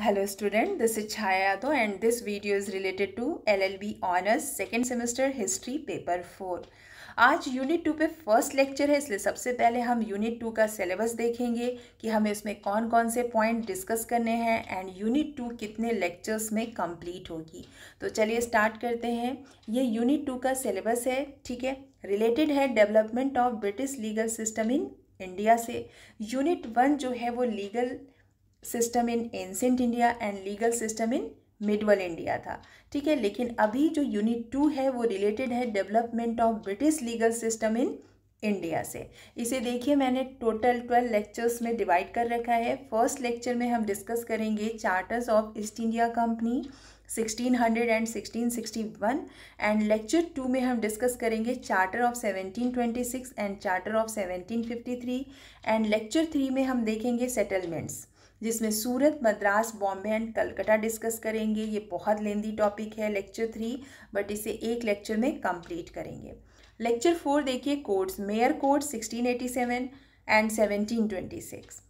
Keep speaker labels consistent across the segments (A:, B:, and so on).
A: this is Chhaya is and this video is related to L L B honours second semester history paper four आज unit two पे first lecture है इसलिए सबसे पहले हम unit two का सिलेबस देखेंगे कि हमें इसमें कौन कौन से पॉइंट डिस्कस करने हैं एंड यूनिट टू कितने लेक्चर्स में कंप्लीट होगी तो चलिए स्टार्ट करते हैं ये यूनिट टू का सिलेबस है ठीक है रिलेटेड है development of British legal system in India से यूनिट वन जो है वो legal system in ancient India and legal system in medieval India था ठीक है लेकिन अभी जो यूनिट टू है वो रिलेटेड है development of British legal system in India से इसे देखिए मैंने टोटल ट्वेल्व लेक्चर्स में डिवाइड कर रखा है फर्स्ट लेक्चर में हम डिस्कस करेंगे charters of East India Company 1600 and 1661 and lecture two में हम डिस्कस करेंगे charter of 1726 and charter of 1753 and lecture three में हम देखेंगे सेटलमेंट्स जिसमें सूरत मद्रास बॉम्बे एंड कलकत्ता डिस्कस करेंगे ये बहुत लेंदी टॉपिक है लेक्चर थ्री बट इसे एक लेक्चर में कंप्लीट करेंगे लेक्चर फोर देखिए codes mayor code 1687 and six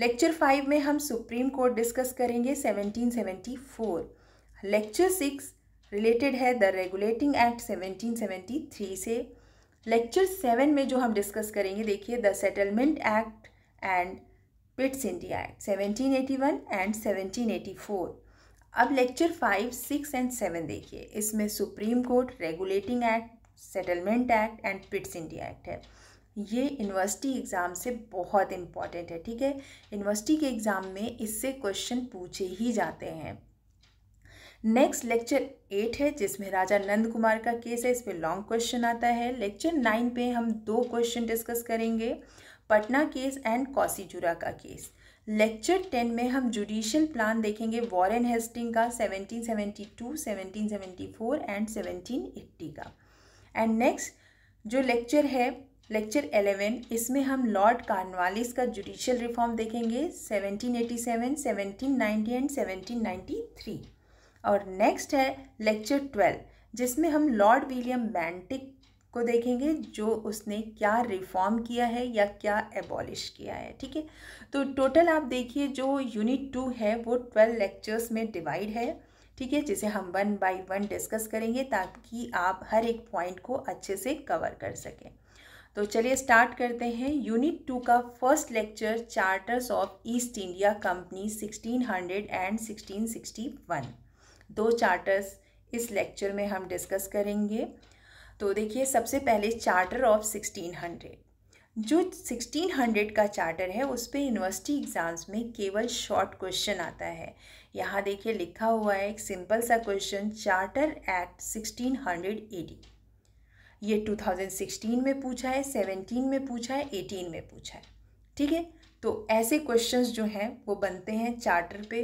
A: lecture five में हम सुप्रीम कोर्ट डिस्कस करेंगे 1774 लेक्चर सिक्स रिलेटेड है द रेगुलेटिंग एक्ट 1773 से लेक्चर सेवन में जो हम डिस्कस करेंगे देखिए the settlement act and Pitt's India act seventeen eighty one and seventeen eighty four अब lecture five six and seven देखिए इसमें supreme court regulating act settlement act and Pitt's India act है ये यूनिवर्सिटी एग्ज़ाम से बहुत important है ठीक है यूनिवर्सिटी के एग्ज़ाम में इससे क्वेश्चन पूछे ही जाते हैं नेक्स्ट लेक्चर एट है जिसमें राजा नंद कुमार का केस है इसमें लॉन्ग क्वेश्चन आता है लेक्चर नाइन पे हम दो क्वेश्चन डिस्कस करेंगे पटना केस एंड कौसीजुरा का केस लेक्चर टेन में हम जुडिशियल प्लान देखेंगे वॉरेन हेस्टिंग का 1772, 1774 एंड 1780 का एंड नेक्स्ट जो लेक्चर है लेक्चर एलेवन इसमें हम लॉर्ड कार्नवालिस का जुडिशियल रिफॉर्म देखेंगे 1787, 1790 एंड 1793 और नेक्स्ट है लेक्चर ट्वेल्व जिसमें हम लॉर्ड विलियम बैंटिक को देखेंगे जो उसने क्या रिफॉर्म किया है या क्या एबॉलिश किया है ठीक है तो टोटल आप देखिए जो यूनिट टू है वो ट्वेल्व लेक्चर्स में डिवाइड है ठीक है जिसे हम वन बाय वन डिस्कस करेंगे ताकि आप हर एक पॉइंट को अच्छे से कवर कर सकें तो चलिए स्टार्ट करते हैं यूनिट टू का first lecture charters of East India Company hundred and one दो चार्टर्स इस लेक्चर में हम डिस्कस करेंगे तो देखिए सबसे पहले चार्टर ऑफ सिक्सटीन हंड्रेड जो सिक्सटीन हंड्रेड का चार्टर है उस पर यूनिवर्सिटी एग्ज़ाम्स में केवल शॉर्ट क्वेश्चन आता है यहाँ देखिए लिखा हुआ है एक सिंपल सा question charter act sixteen hundred eighty ये टू थाउजेंड सिक्सटीन में पूछा है सेवनटीन में पूछा है एटीन में पूछा है ठीक है तो ऐसे क्वेश्चंस जो हैं वो बनते हैं चार्टर पे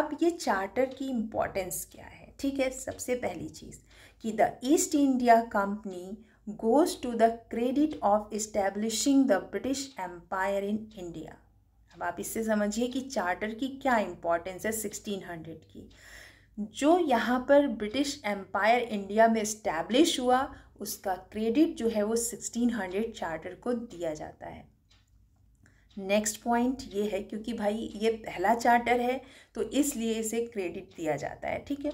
A: अब ये चार्टर की इम्पोर्टेंस क्या है ठीक है सबसे पहली चीज़ कि the East India Company goes to the credit of establishing the British empire in India अब आप इससे समझिए कि चार्टर की क्या इंपॉर्टेंस है सिक्सटीन हंड्रेड की जो यहाँ पर ब्रिटिश एम्पायर इंडिया में इस्टेब्लिश हुआ उसका क्रेडिट जो है वो सिक्सटीन हंड्रेड चार्टर को दिया जाता है नेक्स्ट पॉइंट ये है क्योंकि भाई ये पहला चार्टर है तो इसलिए इसे क्रेडिट दिया जाता है ठीक है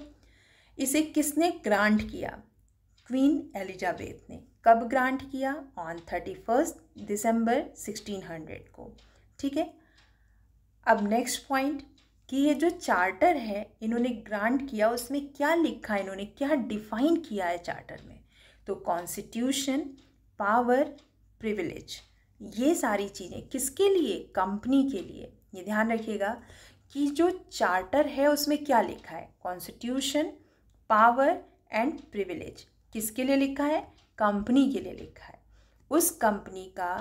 A: इसे किसने ग्रांट किया क्वीन एलिजाबेथ ने कब ग्रांट किया on thirty first December sixteen hundred को ठीक है अब नेक्स्ट पॉइंट कि ये जो चार्टर है इन्होंने ग्रांट किया उसमें क्या लिखा इन्होंने क्या डिफाइन किया है चार्टर में तो कॉन्स्टिट्यूशन पावर प्रिविलेज ये सारी चीज़ें किसके लिए कंपनी के लिए ये ध्यान रखिएगा कि जो चार्टर है उसमें क्या लिखा है कॉन्स्टिट्यूशन पावर एंड प्रिविलेज किसके लिए लिखा है कंपनी के लिए लिखा है उस कंपनी का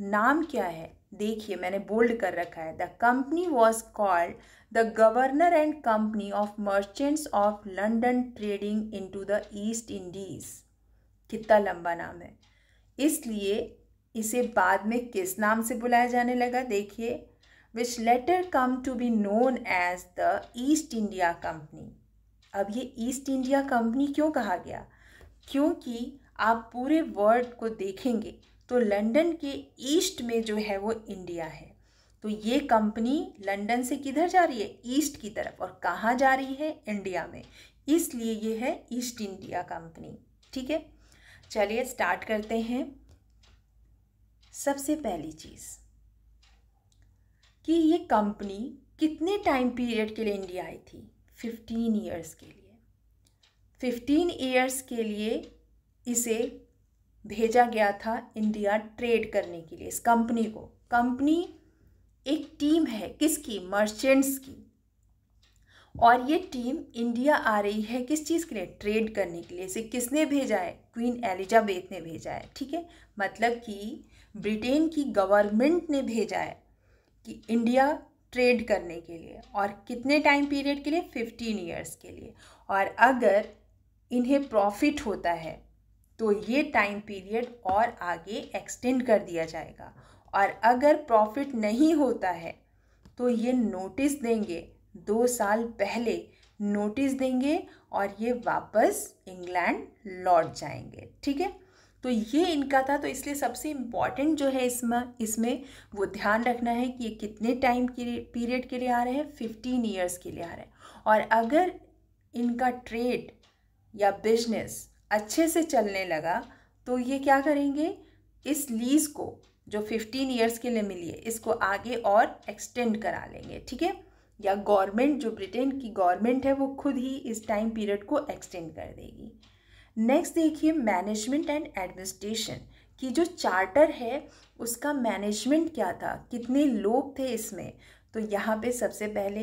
A: नाम क्या है देखिए मैंने बोल्ड कर रखा है the company was called the governor and company of merchants of London trading into the East Indies कितना लंबा नाम है इसलिए इसे बाद में किस नाम से बुलाया जाने लगा देखिए which later come to be known as the East India Company अब ये ईस्ट इंडिया कंपनी क्यों कहा गया क्योंकि आप पूरे वर्ल्ड को देखेंगे तो लंदन के ईस्ट में जो है वो इंडिया है तो ये कंपनी लंदन से किधर जा रही है ईस्ट की तरफ और कहाँ जा रही है इंडिया में इसलिए ये है ईस्ट इंडिया कंपनी ठीक है चलिए स्टार्ट करते हैं सबसे पहली चीज़ कि ये कंपनी कितने टाइम पीरियड के लिए इंडिया आई थी फिफ्टीन ईयर्स के लिए फिफ्टीन ईयर्स के लिए इसे भेजा गया था इंडिया ट्रेड करने के लिए इस कंपनी को कंपनी एक टीम है किसकी मर्चेंट्स की और ये टीम इंडिया आ रही है किस चीज़ के लिए ट्रेड करने के लिए इसे किसने भेजा है क्वीन एलिजाबेथ ने भेजा है ठीक है मतलब कि ब्रिटेन की गवर्नमेंट ने भेजा है कि इंडिया ट्रेड करने के लिए और कितने टाइम पीरियड के लिए फिफ्टीन ईयर्स के लिए और अगर इन्हें प्रॉफिट होता है तो ये टाइम पीरियड और आगे एक्सटेंड कर दिया जाएगा और अगर प्रॉफिट नहीं होता है तो ये नोटिस देंगे दो साल पहले नोटिस देंगे और ये वापस इंग्लैंड लौट जाएंगे ठीक है तो ये इनका था तो इसलिए सबसे इम्पॉर्टेंट जो है इसमें इसमें वो ध्यान रखना है कि ये कितने टाइम के पीरियड के लिए आ रहे हैं फिफ्टीन ईयर्स के लिए आ रहे हैं और अगर इनका ट्रेड या बिजनेस अच्छे से चलने लगा तो ये क्या करेंगे इस लीज़ को जो फिफ्टीन ईयर्स के लिए मिली है इसको आगे और एक्सटेंड करा लेंगे ठीक है या गवर्नमेंट जो ब्रिटेन की गवर्नमेंट है वो खुद ही इस टाइम पीरियड को एक्सटेंड कर देगी नेक्स्ट देखिए मैनेजमेंट एंड एडमिनिस्ट्रेशन कि जो चार्टर है उसका मैनेजमेंट क्या था कितने लोग थे इसमें तो यहाँ पे सबसे पहले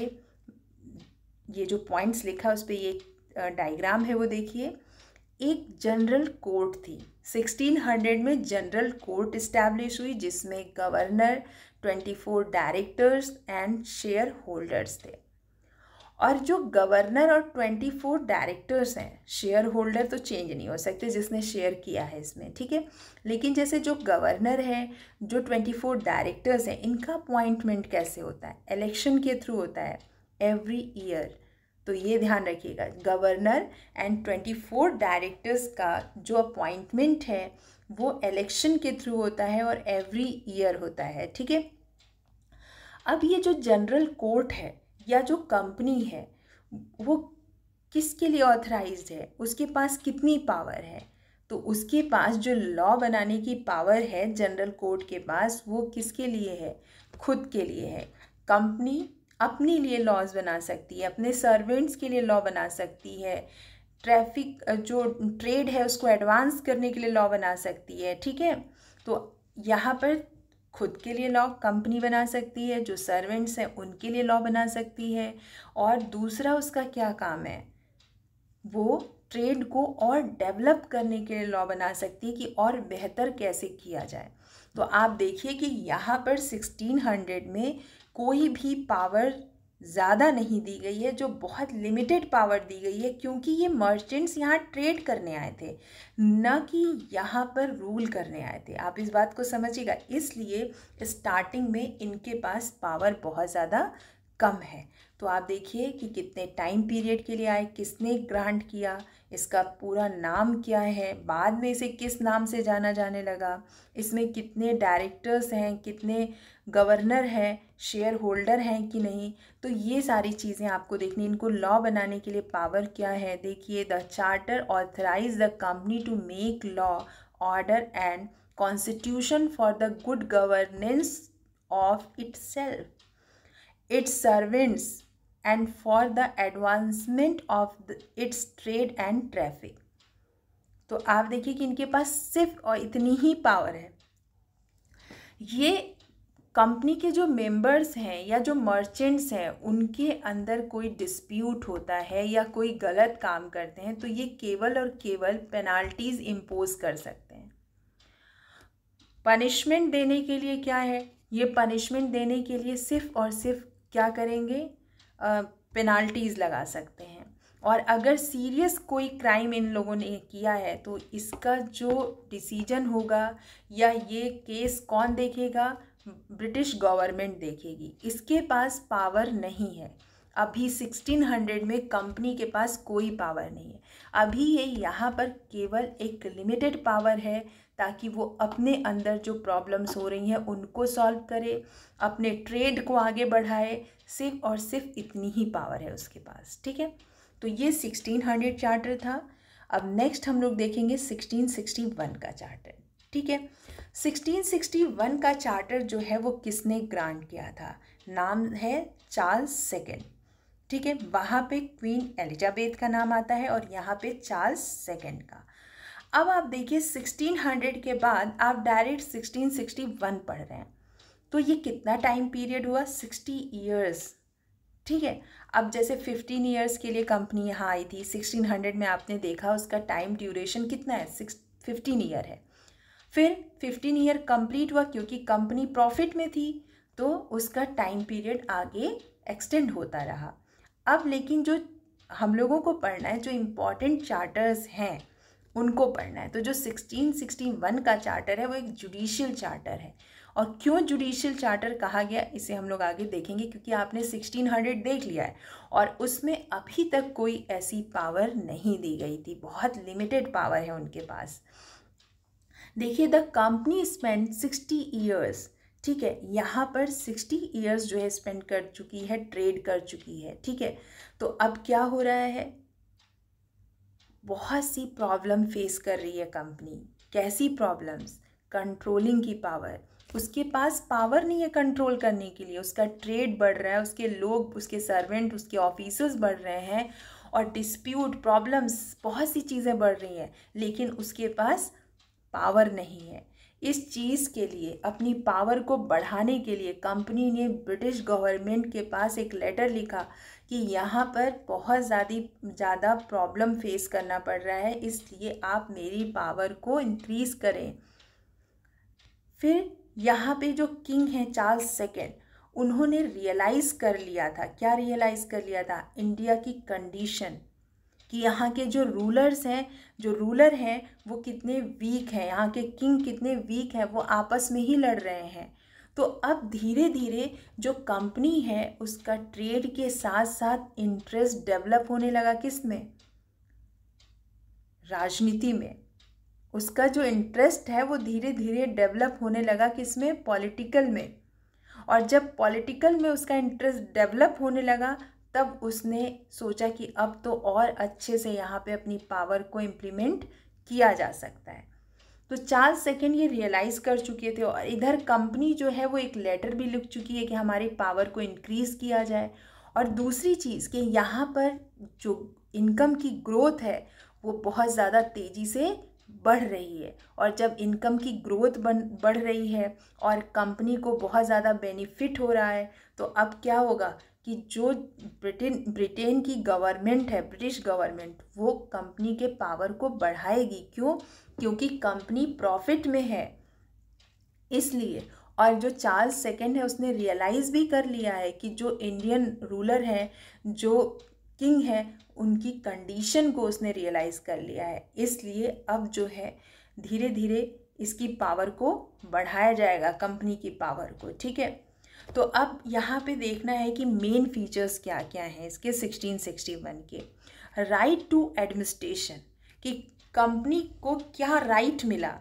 A: ये जो पॉइंट्स लिखा उस पर ये डायग्राम है वो देखिए एक जनरल कोर्ट थी 1600 में जनरल कोर्ट इस्टेब्लिश हुई जिसमें governor 24 directors and share holders थे और जो गवर्नर और ट्वेंटी फोर डायरेक्टर्स हैं शेयर होल्डर तो चेंज नहीं हो सकते जिसने शेयर किया है इसमें ठीक है लेकिन जैसे जो गवर्नर है जो ट्वेंटी फोर डायरेक्टर्स हैं इनका अपॉइंटमेंट कैसे होता है इलेक्शन के थ्रू होता है एवरी ईयर तो ये ध्यान रखिएगा governor and twenty four directors का जो अपॉइंटमेंट है वो इलेक्शन के थ्रू होता है और एवरी ईयर होता है ठीक है अब ये जो जनरल कोर्ट है या जो कंपनी है वो किसके लिए ऑथराइज है उसके पास कितनी पावर है तो उसके पास जो लॉ बनाने की पावर है जनरल कोर्ट के पास वो किसके लिए है खुद के लिए है कंपनी अपने लिए लॉज बना सकती है अपने सर्वेंट्स के लिए लॉ बना सकती है ट्रैफिक जो ट्रेड है उसको एडवांस करने के लिए लॉ बना सकती है ठीक है तो यहाँ पर खुद के लिए लॉ कंपनी बना सकती है जो सर्वेंट्स हैं उनके लिए लॉ बना सकती है और दूसरा उसका क्या काम है वो ट्रेड को और डेवलप करने के लिए लॉ बना सकती है कि और बेहतर कैसे किया जाए तो आप देखिए कि यहाँ पर 1600 में कोई भी पावर ज़्यादा नहीं दी गई है जो बहुत लिमिटेड पावर दी गई है क्योंकि ये मर्चेंट्स यहाँ ट्रेड करने आए थे न कि यहाँ पर रूल करने आए थे आप इस बात को समझिएगा इसलिए स्टार्टिंग में इनके पास पावर बहुत ज़्यादा कम है तो आप देखिए कि कितने टाइम पीरियड के लिए आए किसने ग्रांट किया इसका पूरा नाम क्या है बाद में इसे किस नाम से जाना जाने लगा इसमें कितने डायरेक्टर्स हैं कितने गवर्नर हैं शेयर होल्डर हैं कि नहीं तो ये सारी चीज़ें आपको देखनी इनको लॉ बनाने के लिए पावर क्या है देखिए the charter authorise the company to make law order and constitution for the good governance of itself its servants and for the advancement of its trade and traffic तो आप देखिए कि इनके पास सिर्फ और इतनी ही पावर है ये कंपनी के जो मेंबर्स हैं या जो मर्चेंट्स हैं उनके अंदर कोई डिस्प्यूट होता है या कोई गलत काम करते हैं तो ये केवल और केवल पेनाल्टीज़ इम्पोज कर सकते हैं पनिशमेंट देने के लिए क्या है ये पनिशमेंट देने के लिए सिर्फ और सिर्फ क्या करेंगे पेनाल्टीज़ लगा सकते हैं और अगर सीरियस कोई क्राइम इन लोगों ने किया है तो इसका जो डिसीजन होगा या ये केस कौन देखेगा ब्रिटिश गवर्नमेंट देखेगी इसके पास पावर नहीं है अभी 1600 में कंपनी के पास कोई पावर नहीं है अभी ये यहाँ पर केवल एक लिमिटेड पावर है ताकि वो अपने अंदर जो प्रॉब्लम्स हो रही हैं उनको सॉल्व करे अपने ट्रेड को आगे बढ़ाए सिर्फ और सिर्फ इतनी ही पावर है उसके पास ठीक है तो ये 1600 चार्टर था अब नेक्स्ट हम लोग देखेंगे 1661 का चार्टर ठीक है 1661 का चार्टर जो है वो किसने ग्रांट किया था नाम है चार्ल्स सेकेंड ठीक है वहाँ पे क्वीन एलिजाबेथ का नाम आता है और यहाँ पे चार्ल्स सेकेंड का अब आप देखिए 1600 के बाद आप डायरेक्ट 1661 पढ़ रहे हैं तो ये कितना टाइम पीरियड हुआ 60 ईयर्स ठीक है अब जैसे 15 ईयर्स के लिए कंपनी यहाँ आई थी 1600 में आपने देखा उसका टाइम ड्यूरेशन कितना है सिक्स फिफ्टीन ईयर है फिर 15 ईयर कंप्लीट हुआ क्योंकि कंपनी प्रॉफिट में थी तो उसका टाइम पीरियड आगे एक्सटेंड होता रहा अब लेकिन जो हम लोगों को पढ़ना है जो इम्पॉर्टेंट चार्टर्स हैं उनको पढ़ना है तो जो 1661 का चार्टर है वो एक जुडिशियल चार्टर है और क्यों जुडिशियल चार्टर कहा गया इसे हम लोग आगे देखेंगे क्योंकि आपने 1600 देख लिया है और उसमें अभी तक कोई ऐसी पावर नहीं दी गई थी बहुत लिमिटेड पावर है उनके पास देखिए the company spend sixty years ठीक है यहाँ पर सिक्सटी ईयर्स जो है स्पेंड कर चुकी है ट्रेड कर चुकी है ठीक है तो अब क्या हो रहा है बहुत सी प्रॉब्लम फेस कर रही है कंपनी कैसी प्रॉब्लम्स कंट्रोलिंग की पावर उसके पास पावर नहीं है कंट्रोल करने के लिए उसका ट्रेड बढ़ रहा है उसके लोग उसके सर्वेंट उसके ऑफिसर्स बढ़ रहे हैं और डिस्प्यूट प्रॉब्लम्स बहुत सी चीज़ें बढ़ रही हैं लेकिन उसके पास पावर नहीं है इस चीज़ के लिए अपनी पावर को बढ़ाने के लिए कंपनी ने ब्रिटिश गवर्नमेंट के पास एक लेटर लिखा कि यहाँ पर बहुत ज़्यादा ज़्यादा प्रॉब्लम फेस करना पड़ रहा है इसलिए आप मेरी पावर को इंक्रीज़ करें फिर यहाँ पे जो किंग हैं चार्ल्स सेकेंड उन्होंने रियलाइज़ कर लिया था क्या रियलाइज़ कर लिया था इंडिया की कंडीशन कि यहाँ के जो रूलर्स हैं जो रूलर हैं वो कितने वीक हैं यहाँ के किंग कितने वीक हैं वो आपस में ही लड़ रहे हैं तो अब धीरे धीरे जो कंपनी है उसका ट्रेड के साथ साथ इंटरेस्ट डेवलप होने लगा किस में राजनीति में उसका जो इंटरेस्ट है वो धीरे धीरे डेवलप होने लगा किस में पॉलिटिकल में और जब पॉलिटिकल में उसका इंटरेस्ट डेवलप होने लगा तब उसने सोचा कि अब तो और अच्छे से यहाँ पे अपनी पावर को इम्प्लीमेंट किया जा सकता है तो चार सेकेंड ये रियलाइज़ कर चुके थे और इधर कंपनी जो है वो एक लेटर भी लिख चुकी है कि हमारे पावर को इनक्रीज़ किया जाए और दूसरी चीज़ कि यहाँ पर जो इनकम की ग्रोथ है वो बहुत ज़्यादा तेज़ी से बढ़ रही है और जब इनकम की ग्रोथ बन बढ़ रही है और कंपनी को बहुत ज़्यादा बेनिफिट हो रहा है तो अब क्या होगा कि जो ब्रिटेन ब्रिटेन की गवर्नमेंट है ब्रिटिश गवर्नमेंट वो कंपनी के पावर को बढ़ाएगी क्यों क्योंकि कंपनी प्रॉफिट में है इसलिए और जो चार्ल्स सेकेंड है उसने रियलाइज़ भी कर लिया है कि जो इंडियन रूलर हैं जो किंग हैं उनकी कंडीशन को उसने रियलाइज़ कर लिया है इसलिए अब जो है धीरे धीरे इसकी पावर को बढ़ाया जाएगा कंपनी की पावर को ठीक है तो अब यहाँ पे देखना है कि मेन फीचर्स क्या क्या हैं इसके 1661 के राइट टू एडमिनिस्ट्रेशन कि कंपनी को क्या राइट मिला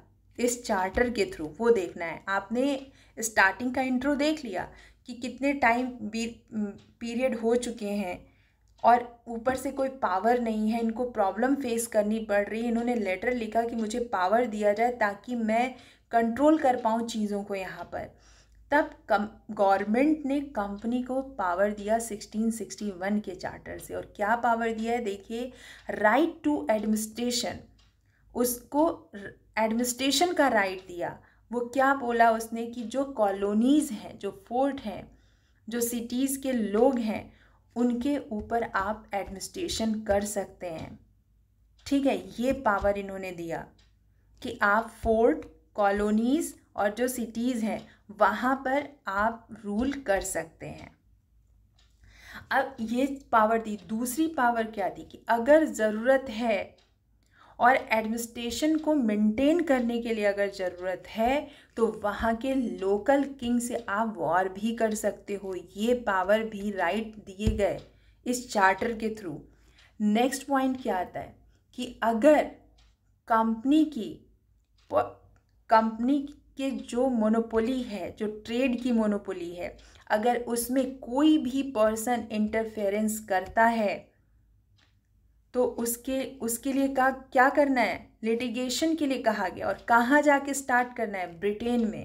A: इस चार्टर के थ्रू वो देखना है आपने स्टार्टिंग का इंट्रो देख लिया कि कितने टाइम पीरियड mm, हो चुके हैं और ऊपर से कोई पावर नहीं है इनको प्रॉब्लम फेस करनी पड़ रही है इन्होंने लेटर लिखा कि मुझे पावर दिया जाए ताकि मैं कंट्रोल कर पाऊँ चीज़ों को यहाँ पर तब कम गवर्नमेंट ने कंपनी को पावर दिया 1661 के चार्टर से और क्या पावर दिया है देखिए राइट टू एडमिनिस्ट्रेशन उसको एडमिनिस्ट्रेशन का राइट दिया वो क्या बोला उसने कि जो कॉलोनीज़ हैं जो फोर्ट हैं जो सिटीज़ के लोग हैं उनके ऊपर आप एडमिनिस्ट्रेशन कर सकते हैं ठीक है ये पावर इन्होंने दिया कि आप फोर्ट कॉलोनीज़ और जो सिटीज़ हैं वहाँ पर आप रूल कर सकते हैं अब ये पावर दी दूसरी पावर क्या दी कि अगर ज़रूरत है और एडमिनिस्ट्रेशन को मेंटेन करने के लिए अगर ज़रूरत है तो वहाँ के लोकल किंग से आप वॉर भी कर सकते हो ये पावर भी राइट दिए गए इस चार्टर के थ्रू नेक्स्ट पॉइंट क्या आता है कि अगर कंपनी की कंपनी कि जो मोनोपोली है जो ट्रेड की मोनोपोली है अगर उसमें कोई भी पर्सन इंटरफेरेंस करता है तो उसके उसके लिए का क्या करना है लिटिगेशन के लिए कहा गया और कहाँ जाके स्टार्ट करना है ब्रिटेन में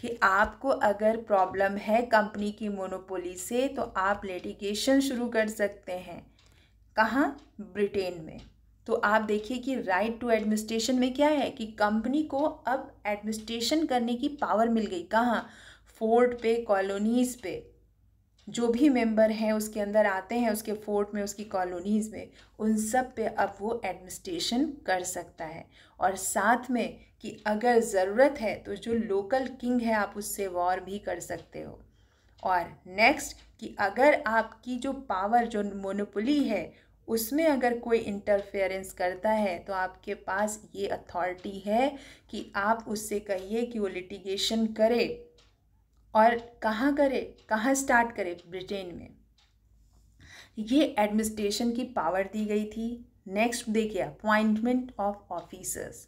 A: कि आपको अगर प्रॉब्लम है कंपनी की मोनोपोली से तो आप लिटिगेशन शुरू कर सकते हैं कहाँ ब्रिटेन में तो आप देखिए कि राइट टू एडमिनिस्ट्रेशन में क्या है कि कंपनी को अब एडमिनिस्ट्रेशन करने की पावर मिल गई कहाँ फोर्ट पे कॉलोनीज़ पे जो भी मेंबर हैं उसके अंदर आते हैं उसके फोर्ट में उसकी कॉलोनीज़ में उन सब पे अब वो एडमिनिस्ट्रेशन कर सकता है और साथ में कि अगर ज़रूरत है तो जो लोकल किंग है आप उससे वॉर भी कर सकते हो और नेक्स्ट कि अगर आपकी जो पावर जो मोनोपोली है उसमें अगर कोई इंटरफेरेंस करता है तो आपके पास ये अथॉरिटी है कि आप उससे कहिए कि वो लिटिगेशन करे और कहाँ करे कहाँ स्टार्ट करे ब्रिटेन में ये एडमिनिस्ट्रेशन की पावर दी गई थी नेक्स्ट देखिए अपॉइंटमेंट ऑफ ऑफिसर्स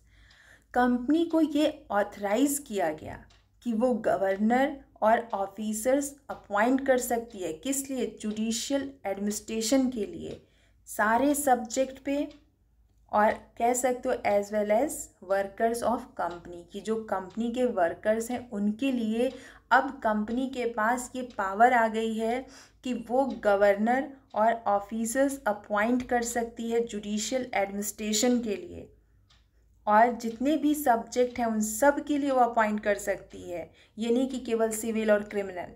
A: कंपनी को ये ऑथराइज किया गया कि वो गवर्नर और ऑफिसर्स अपॉइंट कर सकती है किस लिए जुडिशियल एडमिनिस्ट्रेशन के लिए सारे सब्जेक्ट पे और कह सकते हो as well as workers of company कि जो कंपनी के वर्कर्स हैं उनके लिए अब कंपनी के पास ये पावर आ गई है कि वो गवर्नर और ऑफिसर्स अपॉइंट कर सकती है जुडिशियल एडमिनिस्ट्रेशन के लिए और जितने भी सब्जेक्ट हैं उन सब के लिए वो अपॉइंट कर सकती है ये नहीं कि केवल सिविल और क्रिमिनल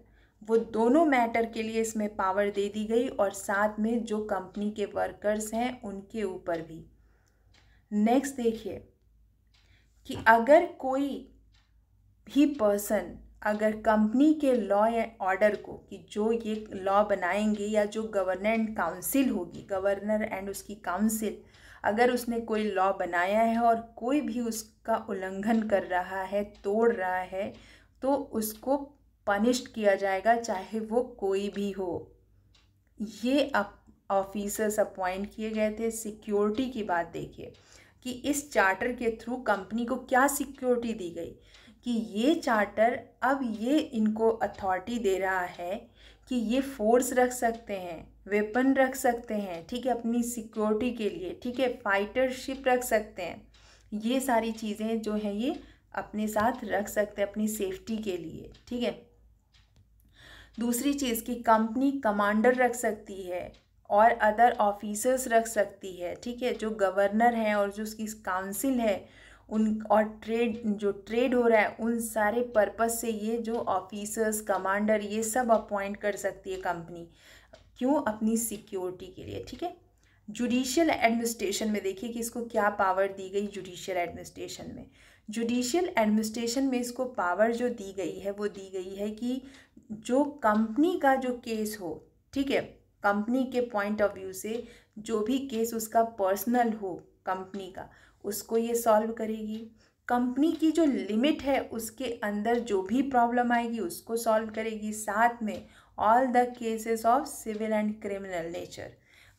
A: वो दोनों मैटर के लिए इसमें पावर दे दी गई और साथ में जो कंपनी के वर्कर्स हैं उनके ऊपर भी नेक्स्ट देखिए कि अगर कोई भी पर्सन अगर कंपनी के लॉ या ऑर्डर को कि जो ये लॉ बनाएंगे या जो गवर्नेंट काउंसिल होगी गवर्नर एंड उसकी काउंसिल अगर उसने कोई लॉ बनाया है और कोई भी उसका उल्लंघन कर रहा है तोड़ रहा है तो उसको पनिश्ड किया जाएगा चाहे वो कोई भी हो ये अप ऑफिसर्स अपॉइंट किए गए थे सिक्योरिटी की बात देखिए कि इस चार्टर के थ्रू कंपनी को क्या सिक्योरिटी दी गई कि ये चार्टर अब ये इनको अथॉरिटी दे रहा है कि ये फोर्स रख सकते हैं वेपन रख सकते हैं ठीक है अपनी सिक्योरिटी के लिए ठीक है फाइटरशिप रख सकते हैं ये सारी चीज़ें जो हैं ये अपने साथ रख सकते हैं अपनी सेफ्टी के लिए ठीक है दूसरी चीज़ कि कंपनी कमांडर रख सकती है और अदर ऑफिसर्स रख सकती है ठीक है जो गवर्नर हैं और जो उसकी काउंसिल है उन और ट्रेड जो ट्रेड हो रहा है उन सारे पर्पज़ से ये जो ऑफिसर्स कमांडर ये सब अपॉइंट कर सकती है कंपनी क्यों अपनी सिक्योरिटी के लिए ठीक है जुडिशियल एडमिनिस्ट्रेशन में देखिए कि इसको क्या पावर दी गई जुडिशियल एडमिनिस्ट्रेशन में जुडिशियल एडमिनिस्ट्रेशन में इसको पावर जो दी गई है वो दी गई है कि जो कंपनी का जो केस हो ठीक है कंपनी के पॉइंट ऑफ व्यू से जो भी केस उसका पर्सनल हो कंपनी का उसको ये सॉल्व करेगी कंपनी की जो लिमिट है उसके अंदर जो भी प्रॉब्लम आएगी उसको सॉल्व करेगी साथ में all the cases of civil and criminal nature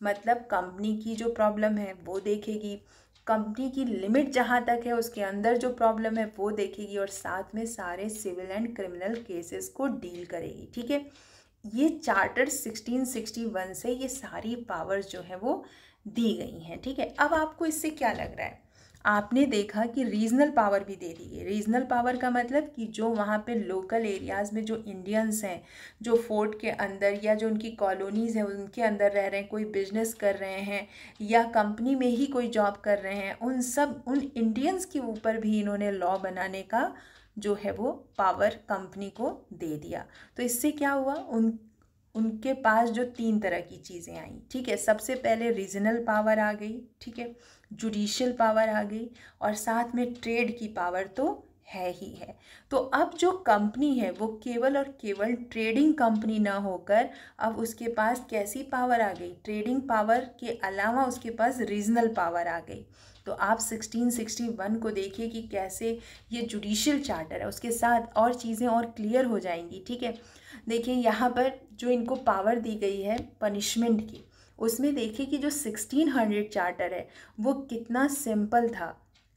A: मतलब कंपनी की जो प्रॉब्लम है वो देखेगी कंपनी की लिमिट जहाँ तक है उसके अंदर जो प्रॉब्लम है वो देखेगी और साथ में सारे सिविल एंड क्रिमिनल केसेस को डील करेगी ठीक है ये चार्टर 1661 से ये सारी पावर्स जो है वो दी गई हैं ठीक है अब आपको इससे क्या लग रहा है आपने देखा कि रीजनल पावर भी दे रही है रीजनल पावर का मतलब कि जो वहाँ पे लोकल एरियाज़ में जो इंडियंस हैं जो फोर्ट के अंदर या जो उनकी कॉलोनीज़ हैं उनके अंदर रह रहे हैं कोई बिजनेस कर रहे हैं या कंपनी में ही कोई जॉब कर रहे हैं उन सब उन इंडियंस के ऊपर भी इन्होंने लॉ बनाने का जो है वो पावर कंपनी को दे दिया तो इससे क्या हुआ उन उनके पास जो तीन तरह की चीज़ें आई ठीक है सबसे पहले रीजनल पावर आ गई ठीक है जुडिशल पावर आ गई और साथ में ट्रेड की पावर तो है ही है तो अब जो कंपनी है वो केवल और केवल ट्रेडिंग कंपनी ना होकर अब उसके पास कैसी पावर आ गई ट्रेडिंग पावर के अलावा उसके पास रीजनल पावर आ गई तो आप 1661 को देखिए कि कैसे ये जुडिशियल चार्टर है उसके साथ और चीज़ें और क्लियर हो जाएंगी ठीक है देखिए यहाँ पर जो इनको पावर दी गई है पनिशमेंट की उसमें देखिए कि जो सिक्सटीन हंड्रेड चार्टर है वो कितना सिंपल था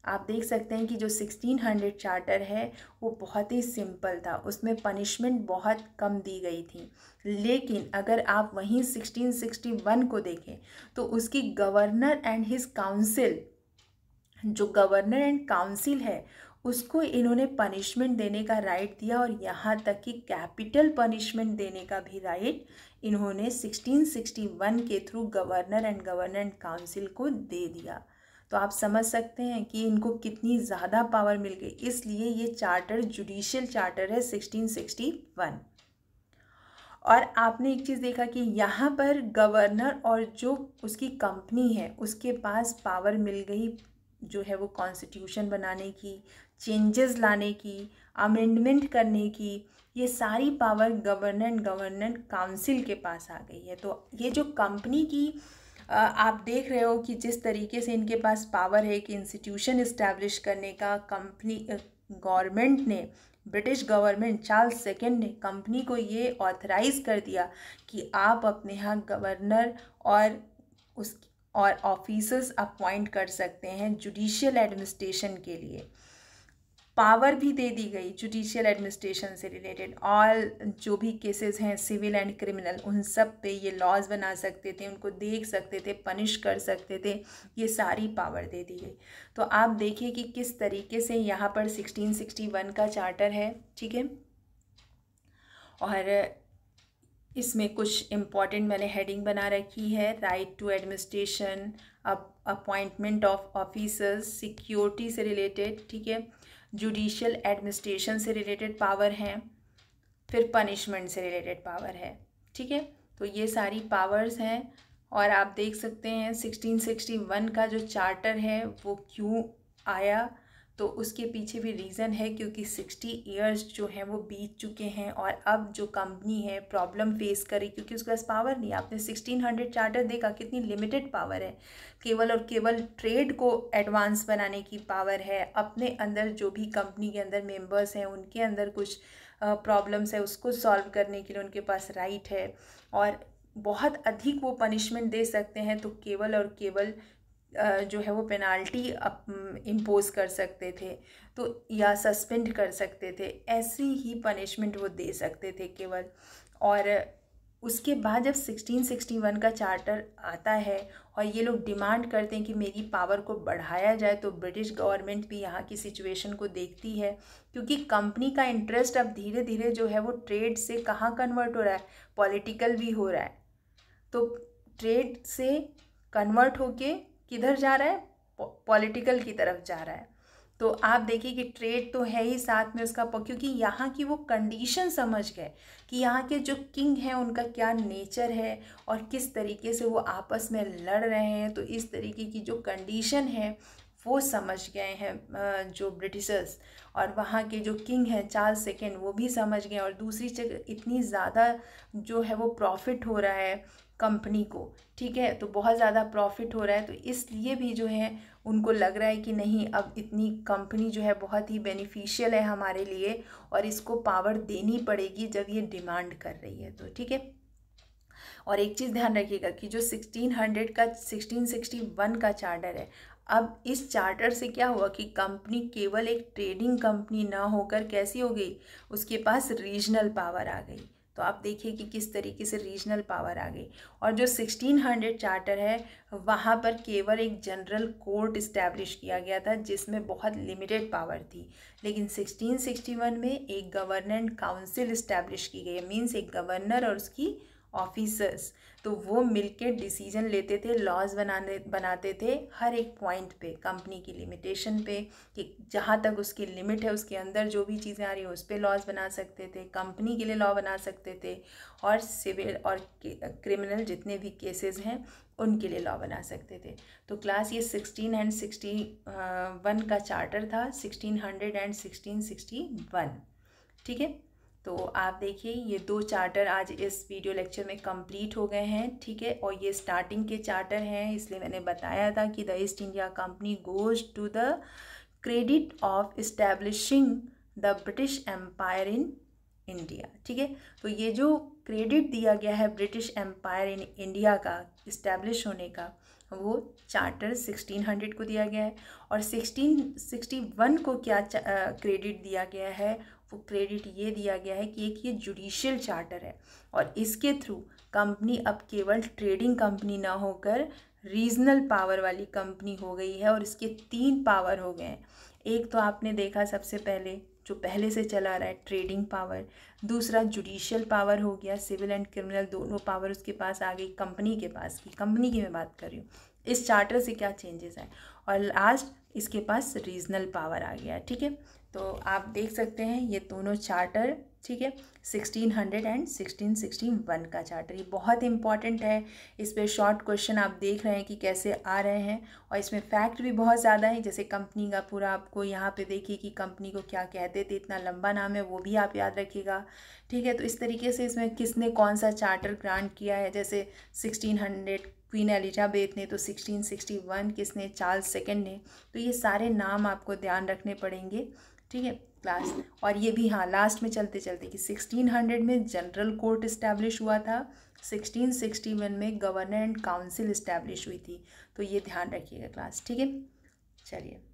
A: आप देख सकते हैं कि जो सिक्सटीन हंड्रेड चार्टर है वो बहुत ही सिंपल था उसमें पनिशमेंट बहुत कम दी गई थी लेकिन अगर आप वहीं सिक्सटीन सिक्सटी वन को देखें तो उसकी गवर्नर एंड हिज काउंसिल जो गवर्नर एंड काउंसिल है उसको इन्होंने पनिशमेंट देने का राइट दिया और यहाँ तक कि कैपिटल पनिशमेंट देने का भी राइट इन्होंने 1661 के through governor and governor council को दे दिया तो आप समझ सकते हैं कि इनको कितनी ज़्यादा पावर मिल गई इसलिए ये चार्टर जुडिशियल चार्टर है 1661 और आपने एक चीज़ देखा कि यहाँ पर गवर्नर और जो उसकी कंपनी है उसके पास पावर मिल गई जो है वो कॉन्स्टिट्यूशन बनाने की चेंजेस लाने की अमेंडमेंट करने की ये सारी पावर गवर्नेंट गवर्नेंट काउंसिल के पास आ गई है तो ये जो कंपनी की आप देख रहे हो कि जिस तरीके से इनके पास पावर है कि इंस्टीट्यूशन इस्टेब्लिश करने का कंपनी गवर्नमेंट ने ब्रिटिश गवर्नमेंट चार्ल्स सेकेंड ने कंपनी को ये ऑथराइज़ कर दिया कि आप अपने यहाँ गवर्नर और उस और ऑफिसर्स अपॉइंट कर सकते हैं जुडिशियल एडमिनिस्ट्रेशन के लिए पावर भी दे दी गई जुडिशियल एडमिनिस्ट्रेशन से रिलेटेड ऑल जो भी केसेस हैं सिविल एंड क्रिमिनल उन सब पे ये लॉज बना सकते थे उनको देख सकते थे पनिश कर सकते थे ये सारी पावर दे दी गई तो आप देखिए कि किस तरीके से यहाँ पर 1661 का चार्टर है ठीक है और इसमें कुछ इम्पॉर्टेंट मैंने हेडिंग बना रखी है right to administration appointment of officers security से रिलेटेड ठीक है जुडिशियल एडमिनिस्ट्रेशन से रिलेटेड पावर हैं फिर पनिशमेंट से रिलेटेड पावर है ठीक है तो ये सारी पावर्स हैं और आप देख सकते हैं 1661 का जो चार्टर है वो क्यों आया तो उसके पीछे भी रीज़न है क्योंकि सिक्सटी ईयर्स जो हैं वो बीत चुके हैं और अब जो कंपनी है प्रॉब्लम फेस करी क्योंकि उसके पास पावर नहीं आपने सिक्सटीन हंड्रेड चार्टर देखा कितनी लिमिटेड पावर है केवल और केवल ट्रेड को एडवांस बनाने की पावर है अपने अंदर जो भी कंपनी के अंदर मेंबर्स हैं उनके अंदर कुछ प्रॉब्लम्स है उसको सॉल्व करने के लिए उनके पास राइट है और बहुत अधिक वो पनिशमेंट दे सकते हैं तो केवल और केवल जो है वो पेनाल्टी इम्पोज़ कर सकते थे तो या सस्पेंड कर सकते थे ऐसी ही पनिशमेंट वो दे सकते थे केवल और उसके बाद जब 1661 का चार्टर आता है और ये लोग डिमांड करते हैं कि मेरी पावर को बढ़ाया जाए तो ब्रिटिश गवर्नमेंट भी यहाँ की सिचुएशन को देखती है क्योंकि कंपनी का इंटरेस्ट अब धीरे धीरे जो है वो ट्रेड से कहाँ कन्वर्ट हो रहा है पॉलिटिकल भी हो रहा है तो ट्रेड से कन्वर्ट होके किधर जा रहा है पॉलिटिकल की तरफ जा रहा है तो आप देखिए कि ट्रेड तो है ही साथ में उसका क्योंकि यहाँ की वो कंडीशन समझ गए कि यहाँ के जो किंग हैं उनका क्या नेचर है और किस तरीके से वो आपस में लड़ रहे हैं तो इस तरीके की जो कंडीशन है वो समझ गए हैं जो ब्रिटिशर्स और वहाँ के जो किंग हैं चार्ल्स सेकेंड वो भी समझ गए और दूसरी जगह इतनी ज़्यादा जो है वो प्रॉफिट हो रहा है कंपनी को ठीक है तो बहुत ज़्यादा प्रॉफिट हो रहा है तो इसलिए भी जो है उनको लग रहा है कि नहीं अब इतनी कंपनी जो है बहुत ही बेनिफिशियल है हमारे लिए और इसको पावर देनी पड़ेगी जब ये डिमांड कर रही है तो ठीक है और एक चीज़ ध्यान रखिएगा कि जो सिक्सटीन हंड्रेड का सिक्सटीन सिक्सटी वन का चार्टर है अब इस चार्टर से क्या हुआ कि कंपनी केवल एक ट्रेडिंग कंपनी ना होकर कैसी हो गई उसके पास रीजनल पावर आ गई तो आप देखिए कि किस तरीके से रीजनल पावर आ गई और जो 1600 चार्टर है वहाँ पर केवल एक जनरल कोर्ट इस्टेब्लिश किया गया था जिसमें बहुत लिमिटेड पावर थी लेकिन 1661 में एक गवर्नेंट काउंसिल इस्टेब्लिश की गई मीन्स एक गवर्नर और उसकी ऑफिसर्स तो वो मिलके डिसीजन लेते थे लॉज बनाने बनाते थे हर एक पॉइंट पे कंपनी की लिमिटेशन पे कि जहाँ तक उसकी लिमिट है उसके अंदर जो भी चीज़ें आ रही है उस पर लॉज बना सकते थे कंपनी के लिए लॉ बना सकते थे और सिविल और क्रिमिनल जितने भी केसेस हैं उनके लिए लॉ बना सकते थे तो क्लास ये सिक्सटीन एंड सिक्सटी वन का चार्टर था sixteen hundred and sixteen sixty one ठीक है तो आप देखिए ये दो चार्टर आज इस वीडियो लेक्चर में कंप्लीट हो गए हैं ठीक है और ये स्टार्टिंग के चार्टर हैं इसलिए मैंने बताया था कि the East India Company goes to the credit of establishing the British empire in India ठीक है तो ये जो क्रेडिट दिया गया है ब्रिटिश एम्पायर इन इंडिया का इस्टेब्लिश होने का वो चार्टर 1600 को दिया गया है और 1661 को क्या क्रेडिट दिया गया है को क्रेडिट ये दिया गया है कि एक ये जुडिशियल चार्टर है और इसके थ्रू कंपनी अब केवल ट्रेडिंग कंपनी ना होकर रीजनल पावर वाली कंपनी हो गई है और इसके तीन पावर हो गए हैं एक तो आपने देखा सबसे पहले जो पहले से चला रहा है ट्रेडिंग पावर दूसरा जुडिशियल पावर हो गया सिविल एंड क्रिमिनल दोनों पावर उसके पास आ गई कंपनी के पास की कंपनी की मैं बात कर रही हूँ इस चार्टर से क्या चेंजेस आए और लास्ट इसके पास रीजनल पावर आ गया ठीक है तो आप देख सकते हैं ये दोनों चार्टर ठीक है sixteen hundred and sixteen sixty one का चार्टर ये बहुत इंपॉर्टेंट है इस पर शॉर्ट क्वेश्चन आप देख रहे हैं कि कैसे आ रहे हैं और इसमें फैक्ट भी बहुत ज़्यादा है जैसे कंपनी का पूरा आपको यहाँ पे देखिए कि कंपनी को क्या कहते थे इतना लंबा नाम है वो भी आप याद रखिएगा ठीक है तो इस तरीके से इसमें किसने कौन सा चार्टर ग्रांट किया है जैसे सिक्सटीन हंड्रेड क्वीन एलिजाबेथ ने तो 1661 किसने चार्ल्स सेकेंड ने तो ये सारे नाम आपको ध्यान रखने पड़ेंगे ठीक है क्लास और ये भी हाँ लास्ट में चलते चलते कि 1600 में जनरल कोर्ट इस्टेब्लिश हुआ था 1661 में गवर्नर एंड काउंसिल इस्टेब्लिश हुई थी तो ये ध्यान रखिएगा क्लास ठीक है चलिए